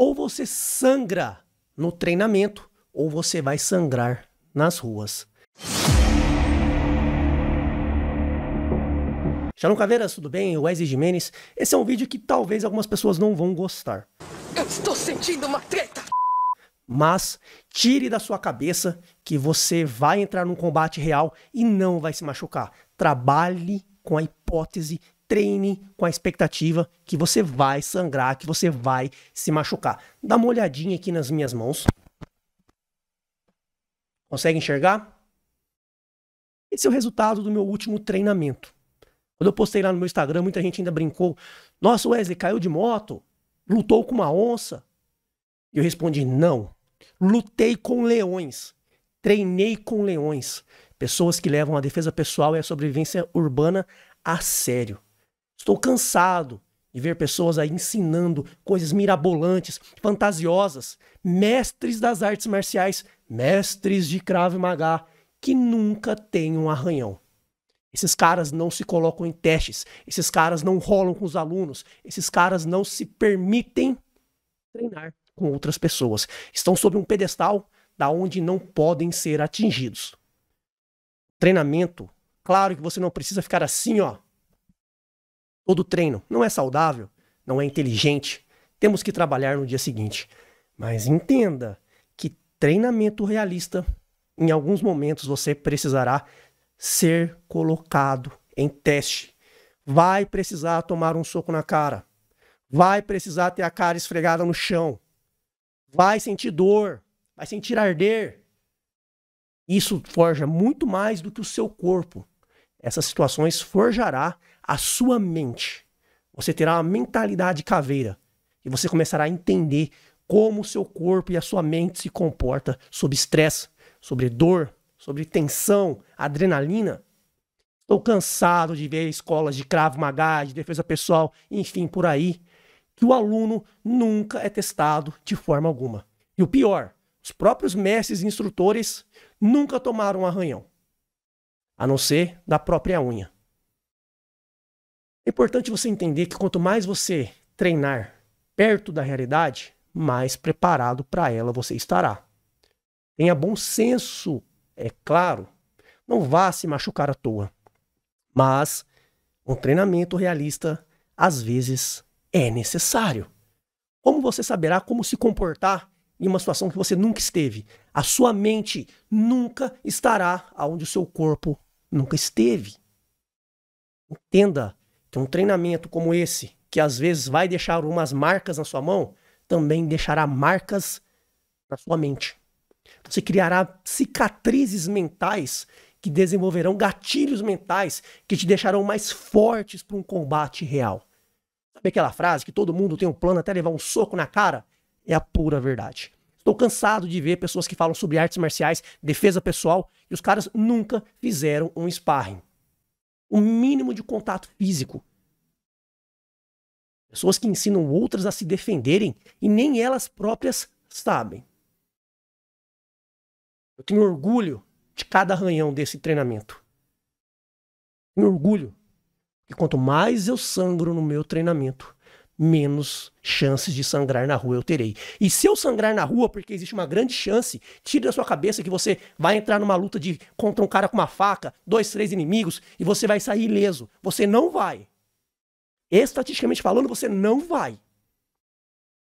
Ou você sangra no treinamento, ou você vai sangrar nas ruas. Shalom Caveiras, tudo bem? Wesley Jimenez. Esse é um vídeo que talvez algumas pessoas não vão gostar. Eu estou sentindo uma treta! Mas tire da sua cabeça que você vai entrar num combate real e não vai se machucar. Trabalhe com a hipótese treine com a expectativa que você vai sangrar, que você vai se machucar. Dá uma olhadinha aqui nas minhas mãos. Consegue enxergar? Esse é o resultado do meu último treinamento. Quando eu postei lá no meu Instagram, muita gente ainda brincou. Nossa, Wesley, caiu de moto? Lutou com uma onça? E eu respondi, não. Lutei com leões. Treinei com leões. Pessoas que levam a defesa pessoal e a sobrevivência urbana a sério. Estou cansado de ver pessoas aí ensinando coisas mirabolantes, fantasiosas, mestres das artes marciais, mestres de Krav Maga, que nunca têm um arranhão. Esses caras não se colocam em testes, esses caras não rolam com os alunos, esses caras não se permitem treinar com outras pessoas. Estão sob um pedestal da onde não podem ser atingidos. Treinamento, claro que você não precisa ficar assim, ó, Todo treino não é saudável, não é inteligente. Temos que trabalhar no dia seguinte. Mas entenda que treinamento realista, em alguns momentos você precisará ser colocado em teste. Vai precisar tomar um soco na cara. Vai precisar ter a cara esfregada no chão. Vai sentir dor. Vai sentir arder. Isso forja muito mais do que o seu corpo essas situações forjará a sua mente. Você terá uma mentalidade caveira e você começará a entender como o seu corpo e a sua mente se comporta sob estresse, sobre dor, sobre tensão, adrenalina. Estou cansado de ver escolas de cravo magá, de defesa pessoal, enfim, por aí, que o aluno nunca é testado de forma alguma. E o pior, os próprios mestres e instrutores nunca tomaram um arranhão a não ser da própria unha. É importante você entender que quanto mais você treinar perto da realidade, mais preparado para ela você estará. Tenha bom senso, é claro. Não vá se machucar à toa. Mas um treinamento realista às vezes é necessário. Como você saberá como se comportar em uma situação que você nunca esteve? A sua mente nunca estará onde o seu corpo nunca esteve. Entenda que um treinamento como esse, que às vezes vai deixar umas marcas na sua mão, também deixará marcas na sua mente. Você criará cicatrizes mentais que desenvolverão gatilhos mentais que te deixarão mais fortes para um combate real. Sabe aquela frase que todo mundo tem um plano até levar um soco na cara? É a pura verdade. Estou cansado de ver pessoas que falam sobre artes marciais, defesa pessoal, e os caras nunca fizeram um sparring. O mínimo de contato físico. Pessoas que ensinam outras a se defenderem e nem elas próprias sabem. Eu tenho orgulho de cada arranhão desse treinamento. Tenho orgulho. E quanto mais eu sangro no meu treinamento, menos chances de sangrar na rua eu terei. E se eu sangrar na rua, porque existe uma grande chance, tire da sua cabeça que você vai entrar numa luta de contra um cara com uma faca, dois, três inimigos, e você vai sair ileso. Você não vai. Estatisticamente falando, você não vai.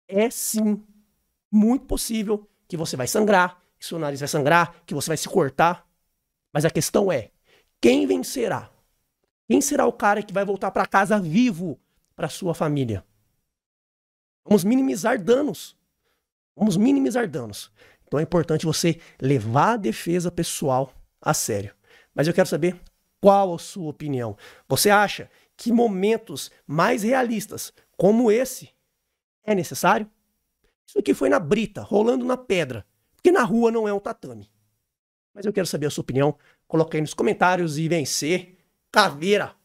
É sim muito possível que você vai sangrar, que seu nariz vai sangrar, que você vai se cortar. Mas a questão é, quem vencerá? Quem será o cara que vai voltar para casa vivo para sua família? Vamos minimizar danos. Vamos minimizar danos. Então é importante você levar a defesa pessoal a sério. Mas eu quero saber qual a sua opinião. Você acha que momentos mais realistas, como esse, é necessário? Isso aqui foi na brita, rolando na pedra, porque na rua não é um tatame. Mas eu quero saber a sua opinião. Coloque aí nos comentários e vencer. Caveira!